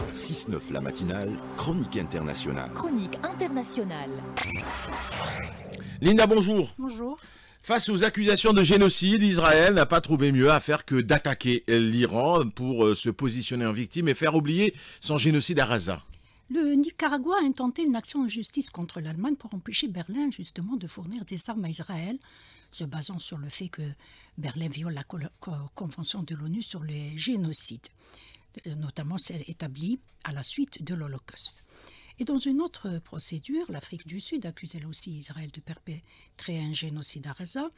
6-9 la matinale, chronique internationale. Chronique internationale. Linda, bonjour. Bonjour. Face aux accusations de génocide, Israël n'a pas trouvé mieux à faire que d'attaquer l'Iran pour euh, se positionner en victime et faire oublier son génocide à Raza. Le Nicaragua a intenté une action en justice contre l'Allemagne pour empêcher Berlin justement de fournir des armes à Israël, se basant sur le fait que Berlin viole la Convention de l'ONU sur les génocides. Euh, notamment celle établie à la suite de l'Holocauste. Et dans une autre procédure, l'Afrique du Sud accusait aussi Israël de perpétrer un génocide à Gaza.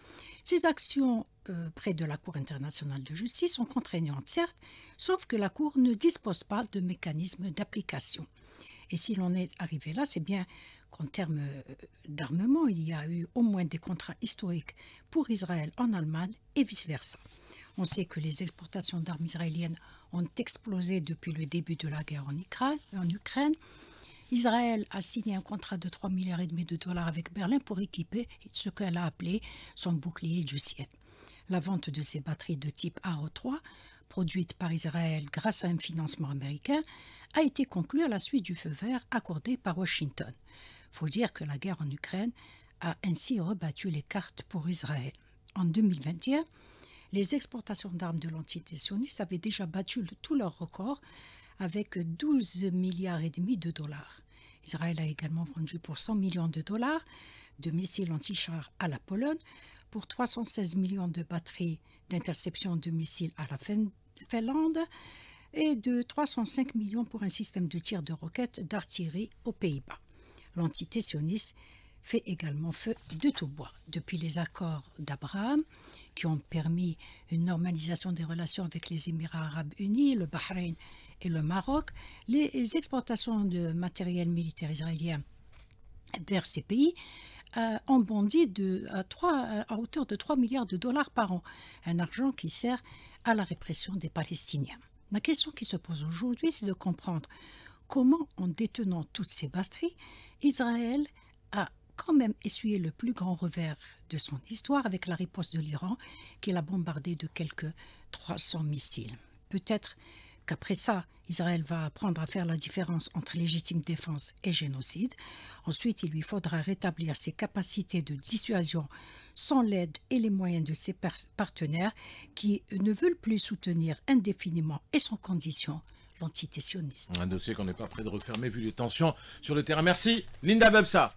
Ces actions euh, près de la Cour internationale de justice sont contraignantes, certes, sauf que la Cour ne dispose pas de mécanismes d'application. Et si l'on est arrivé là, c'est bien qu'en termes euh, d'armement, il y a eu au moins des contrats historiques pour Israël en Allemagne et vice-versa. On sait que les exportations d'armes israéliennes ont explosé depuis le début de la guerre en Ukraine. Israël a signé un contrat de 3,5 milliards de dollars avec Berlin pour équiper ce qu'elle a appelé son bouclier du ciel. La vente de ces batteries de type ARO3, produites par Israël grâce à un financement américain, a été conclue à la suite du feu vert accordé par Washington. Faut dire que la guerre en Ukraine a ainsi rebattu les cartes pour Israël. En 2021, les exportations d'armes de l'entité sioniste avaient déjà battu tous leurs records avec 12 milliards et demi de dollars. Israël a également vendu pour 100 millions de dollars de missiles anti à la Pologne, pour 316 millions de batteries d'interception de missiles à la Finlande et de 305 millions pour un système de tir de roquettes d'artillerie aux Pays-Bas. L'entité sioniste fait également feu de tout bois. Depuis les accords d'Abraham, qui ont permis une normalisation des relations avec les Émirats arabes unis, le Bahreïn et le Maroc, les exportations de matériel militaire israélien vers ces pays euh, ont bondi à, euh, à hauteur de 3 milliards de dollars par an, un argent qui sert à la répression des Palestiniens. La question qui se pose aujourd'hui, c'est de comprendre comment, en détenant toutes ces bastries Israël a quand même essuyé le plus grand revers de son histoire avec la riposte de l'Iran qu'il a bombardé de quelques 300 missiles. Peut-être qu'après ça, Israël va apprendre à faire la différence entre légitime défense et génocide. Ensuite, il lui faudra rétablir ses capacités de dissuasion sans l'aide et les moyens de ses partenaires qui ne veulent plus soutenir indéfiniment et sans condition l'entité sioniste. Un dossier qu'on n'est pas prêt de refermer vu les tensions sur le terrain. Merci, Linda Bebsa.